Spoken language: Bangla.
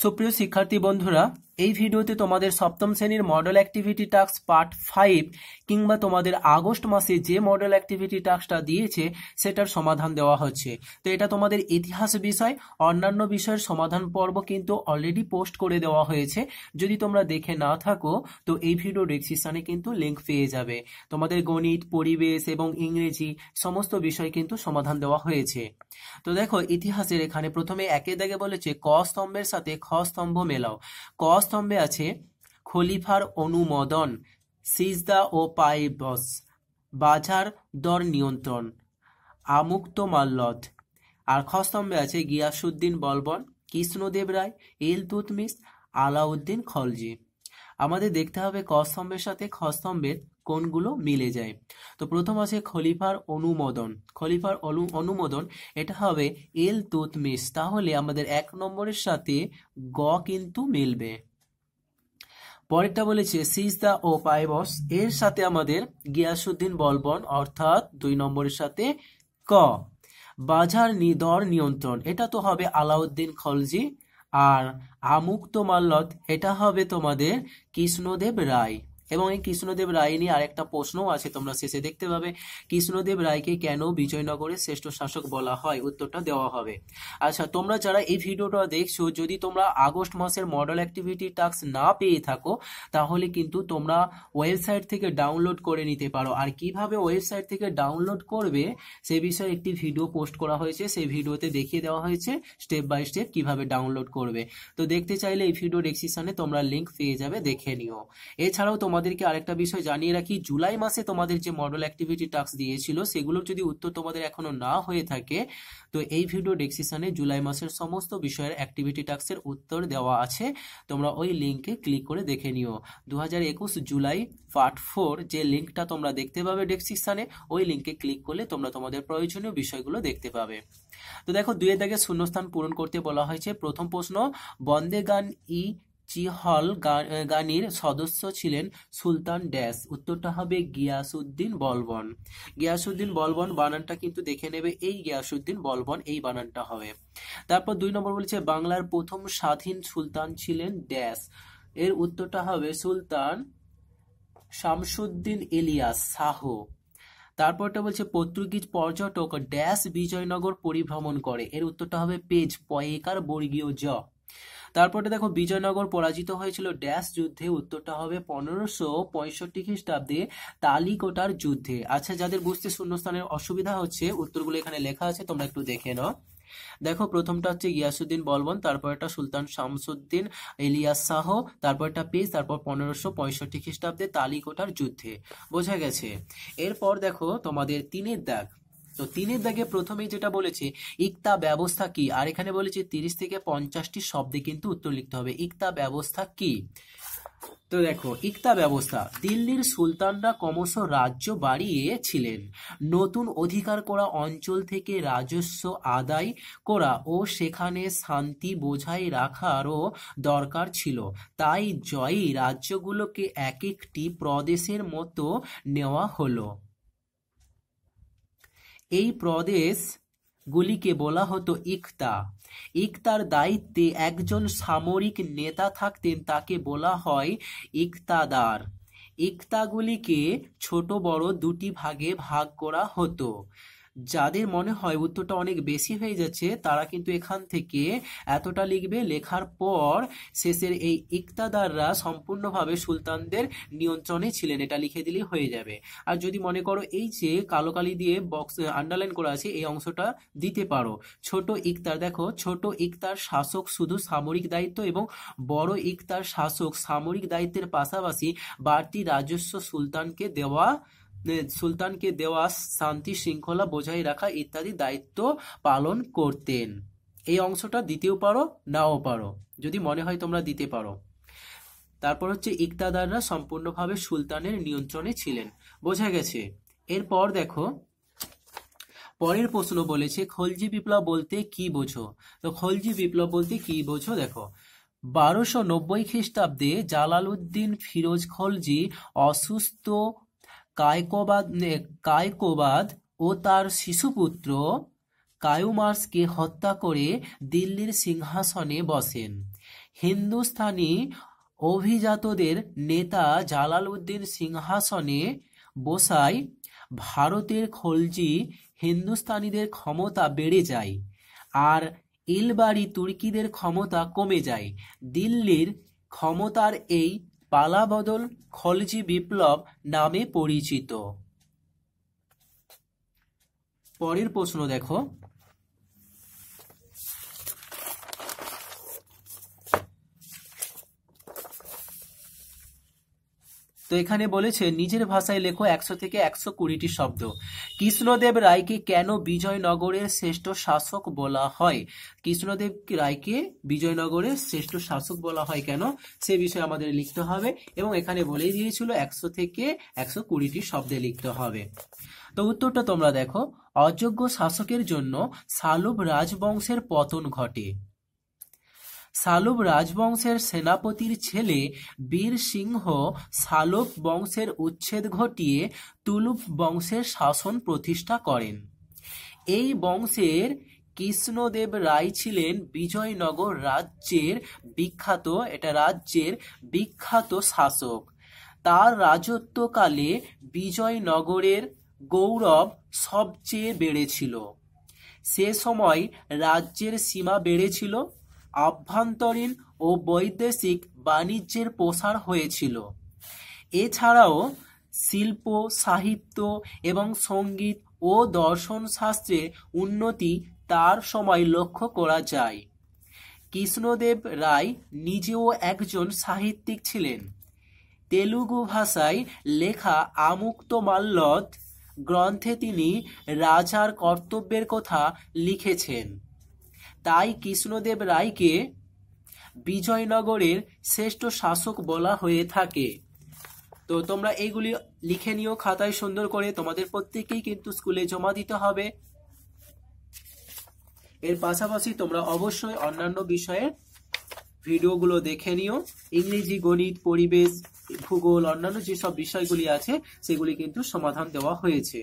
সুপ্রিয় শিক্ষার্থী বন্ধুরা এই ভিডিওতে তোমাদের সপ্তম শ্রেণীর model activity task part five কিংবা তোমাদের আগস্ট মাসে যে মডেল অ্যাক্টিভিটি টাস্কটা দিয়েছে সেটার সমাধান দেওয়া হচ্ছে তো এটা তোমাদের ইতিহাস বিষয় অন্যান্য বিষয়ের সমাধান পর্ব কিন্তু অলরেডি পোস্ট করে দেওয়া হয়েছে যদি তোমরা দেখে না থাকো তো এই ভিডিও ডেসক্রিপশানে কিন্তু লিঙ্ক পেয়ে যাবে তোমাদের গণিত পরিবেশ এবং ইংরেজি সমস্ত বিষয় কিন্তু সমাধান দেওয়া হয়েছে তো দেখো ইতিহাসের এখানে প্রথমে একে দাগে বলেছে ক স্তম্ভের সাথে খ স্তম্ভ মেলাও ক স্তম্ভে আছে খলিফার অনুমোদন সিজদা ও পাইবস বাজার দর নিয়ন্ত্রণ আমুক্ত মাল্লথ আর খস্তম্ভে আছে গিয়াসুদ্দিন বলবন কৃষ্ণদেব রায় ইলতুতমিস আলাউদ্দিন খলজি আমাদের দেখতে হবে কস্তম্ভের সাথে খস্তম্ভের কোনগুলো মিলে যায় তো প্রথম আছে খলিফার অনুমোদন খলিফার অনুমোদন এটা হবে এল তুতমিস তাহলে আমাদের এক নম্বরের সাথে গ কিন্তু মিলবে পরেরটা বলেছে সিজদা ও পাইবস এর সাথে আমাদের গিয়াসুদ্দিন বলবন অর্থাৎ দুই নম্বরের সাথে ক বাজার দর নিয়ন্ত্রণ এটা তো হবে আলাউদ্দিন খলজি আর আমুক্ত মাল্লত এটা হবে তোমাদের কৃষ্ণদেব রায় এবং এই কৃষ্ণদেব রায় নিয়ে আরেকটা প্রশ্নও আছে তোমরা শেষে দেখতে পাবে কৃষ্ণদেব রায়কে কেন বিজয়নগরের শ্রেষ্ঠ শাসক বলা হয় উত্তরটা দেওয়া হবে আচ্ছা তোমরা যারা এই ভিডিওটা দেখছো যদি তোমরা আগস্ট মাসের মডেল অ্যাক্টিভিটি টাস্ক না পেয়ে থাকো তাহলে কিন্তু তোমরা ওয়েবসাইট থেকে ডাউনলোড করে নিতে পারো আর কিভাবে ওয়েবসাইট থেকে ডাউনলোড করবে সে বিষয়ে একটি ভিডিও পোস্ট করা হয়েছে সেই ভিডিওতে দেখিয়ে দেওয়া হয়েছে স্টেপ বাই স্টেপ কিভাবে ডাউনলোড করবে তো দেখতে চাইলে এই ভিডিও ডেসক্রিপশনে তোমরা লিঙ্ক পেয়ে যাবে দেখে নিও এছাড়াও তোমাদের তোমাদেরকে আরেকটা বিষয় জানিয়ে রাখি জুলাই মাসে তোমাদের যে মডেল অ্যাক্টিভিটি টাস্ক দিয়েছিল সেগুলোর যদি উত্তর তোমাদের এখনো না হয়ে থাকে তো এই ভিডিও ডেসক্রিপশনে জুলাই মাসের সমস্ত বিষয়ের অ্যাক্টিভিটি টাস্কের উত্তর দেওয়া আছে তোমরা ওই লিঙ্কে ক্লিক করে দেখে নিও দু জুলাই পার্ট ফোর যে লিঙ্কটা তোমরা দেখতে পাবে ডেসক্রিপশানে ওই লিঙ্কে ক্লিক করলে তোমরা তোমাদের প্রয়োজনীয় বিষয়গুলো দেখতে পাবে তো দেখো দুয়ের দাগে শূন্যস্থান পূরণ করতে বলা হয়েছে প্রথম প্রশ্ন বন্দে গান ই চিহল গানির সদস্য ছিলেন সুলতান ড্যাশ উত্তরটা হবে গিয়াসউদ্দিন বলবন গিয়াসুদ্দিন বলবন বানানটা কিন্তু দেখে নেবে এই গিয়াসুদ্দিন বলবন এই বানানটা হবে তারপর দুই নম্বর বলছে বাংলার প্রথম স্বাধীন সুলতান ছিলেন ড্যাশ এর উত্তরটা হবে সুলতান শামসুদ্দিন এলিয়াস শাহ তারপরটা বলছে পর্তুগিজ পর্যটক ড্যাশ বিজয়নগর পরিভ্রমণ করে এর উত্তরটা হবে পেজ পয়েকার বর্গীয় জ তারপরে দেখো বিজয়নগর পরাজিত হয়েছিল ড্যাশ যুদ্ধে উত্তরটা হবে পনেরোশো পঁয়ষট্টি খ্রিস্টাব্দে তালিকোটার যুদ্ধে আচ্ছা যাদের বুঝতে শূন্যস্থানের অসুবিধা হচ্ছে উত্তরগুলো এখানে লেখা আছে তোমরা একটু দেখে নাও দেখো প্রথমটা হচ্ছে গিয়াসুদ্দিন বলবন তারপরটা সুলতান শামসুদ্দিন ইলিয়াস শাহ তারপরটা পেজ তারপর পনেরোশো পঁয়ষট্টি খ্রিস্টাব্দে তালিকোটার যুদ্ধে বোঝা গেছে এরপর দেখো তোমাদের তিনের দাগ তো তিনের দাগে প্রথমেই যেটা বলেছে ইকতা ব্যবস্থা কি আর এখানে বলেছে তিরিশ থেকে পঞ্চাশটি শব্দে কিন্তু উত্তর লিখতে হবে ইকতা ব্যবস্থা কি তো দেখো ইকতা ব্যবস্থা দিল্লির সুলতানরা ক্রমশ রাজ্য বাড়িয়েছিলেন নতুন অধিকার করা অঞ্চল থেকে রাজস্ব আদায় করা ও সেখানে শান্তি বোঝাই রাখারও দরকার ছিল তাই জয়ী রাজ্যগুলোকে এক একটি প্রদেশের মতো নেওয়া হলো এই প্রদেশ গুলিকে বলা হতো ইকতা ইকতার দায়িত্বে একজন সামরিক নেতা থাকতেন তাকে বলা হয় ইকতাদার ইকতাগুলিকে ছোট বড় দুটি ভাগে ভাগ করা হতো যাদের মনে হয় উত্তরটা অনেক বেশি হয়ে যাচ্ছে তারা কিন্তু এখান থেকে এতটা লিখবে লেখার পর শেষের এই ইকতাদাররা সম্পূর্ণভাবে সুলতানদের নিয়ন্ত্রণে ছিলেন এটা লিখে দিলেই হয়ে যাবে আর যদি মনে করো এই যে কালো কালি দিয়ে বক্স আন্ডারলাইন করা আছে এই অংশটা দিতে পারো ছোট ইকতার দেখো ছোট ইকতার শাসক শুধু সামরিক দায়িত্ব এবং বড় ইকতার শাসক সামরিক দায়িত্বের পাশাপাশি বাড়তি রাজস্ব সুলতানকে দেওয়া সুলতানকে দেওয়া শান্তি শৃঙ্খলা বজায় রাখা ইত্যাদি দায়িত্ব পালন করতেন এই অংশটা দিতেও পারো নাও পারো যদি মনে হয় তোমরা দিতে পারো তারপর হচ্ছে ইকতাদাররা সম্পূর্ণভাবে সুলতানের নিয়ন্ত্রণে ছিলেন বোঝা গেছে এরপর দেখো পরের প্রশ্ন বলেছে খলজি বিপ্লব বলতে কি বোঝো তো খলজি বিপ্লব বলতে কি বোঝো দেখো বারোশো নব্বই খ্রিস্টাব্দে উদ্দিন ফিরোজ খলজি অসুস্থ কায়কোবাদ কায়কোবাদ ও তার শিশুপুত্র কায়ুমার্সকে হত্যা করে দিল্লির সিংহাসনে বসেন হিন্দুস্থানি অভিজাতদের নেতা জালালউদ্দিন সিংহাসনে বসায় ভারতের খলজি হিন্দুস্তানিদের ক্ষমতা বেড়ে যায় আর ইলবাড়ি তুর্কিদের ক্ষমতা কমে যায় দিল্লির ক্ষমতার এই পালাবদল খলজি বিপ্লব নামে পরিচিত পরের প্রশ্ন দেখো তো এখানে বলেছে নিজের ভাষায় লেখো একশো থেকে একশো কুড়িটি শব্দ কৃষ্ণদেব রায়কে কেন বিজয়নগরের শ্রেষ্ঠ শাসক বলা হয় কৃষ্ণদেব রায়কে বিজয়নগরের শ্রেষ্ঠ শাসক বলা হয় কেন সে বিষয়ে আমাদের লিখতে হবে এবং এখানে বলেই দিয়েছিল একশো থেকে একশো কুড়িটি শব্দে লিখতে হবে তো উত্তরটা তোমরা দেখো অযোগ্য শাসকের জন্য সালুব রাজবংশের পতন ঘটে সালুব রাজবংশের সেনাপতির ছেলে বীর সিংহ সালুব বংশের উচ্ছেদ ঘটিয়ে তুলুপ বংশের শাসন প্রতিষ্ঠা করেন। এই বংশের কৃষ্ণদেব রায় ছিলেন বিজয়নগর রাজ্যের বিখ্যাত এটা রাজ্যের বিখ্যাত শাসক। তার রাজত্বকালে বিজয়নগরের গৌরব সবচেয়ে বেড়েছিল। সে সময় রাজ্যের সীমা বেড়েছিল আভ্যন্তরীণ ও বৈদেশিক বাণিজ্যের প্রসার হয়েছিল এছাড়াও শিল্প সাহিত্য এবং সঙ্গীত ও শাস্ত্রে উন্নতি তার সময় লক্ষ্য করা যায় কৃষ্ণদেব রায় নিজেও একজন সাহিত্যিক ছিলেন তেলুগু ভাষায় লেখা আমুক্ত মাল্লত গ্রন্থে তিনি রাজার কর্তব্যের কথা লিখেছেন তাই কৃষ্ণদেব রায়কে বিজয়নগরের শ্রেষ্ঠ শাসক বলা হয়ে থাকে তো তোমরা এইগুলি লিখে নিও খাতায় সুন্দর করে তোমাদের প্রত্যেকেই কিন্তু স্কুলে জমা দিতে হবে এর পাশাপাশি তোমরা অবশ্যই অন্যান্য বিষয়ে ভিডিওগুলো দেখে নিও ইংরেজি গণিত পরিবেশ ভূগোল অন্যান্য যেসব বিষয়গুলি আছে সেগুলি কিন্তু সমাধান দেওয়া হয়েছে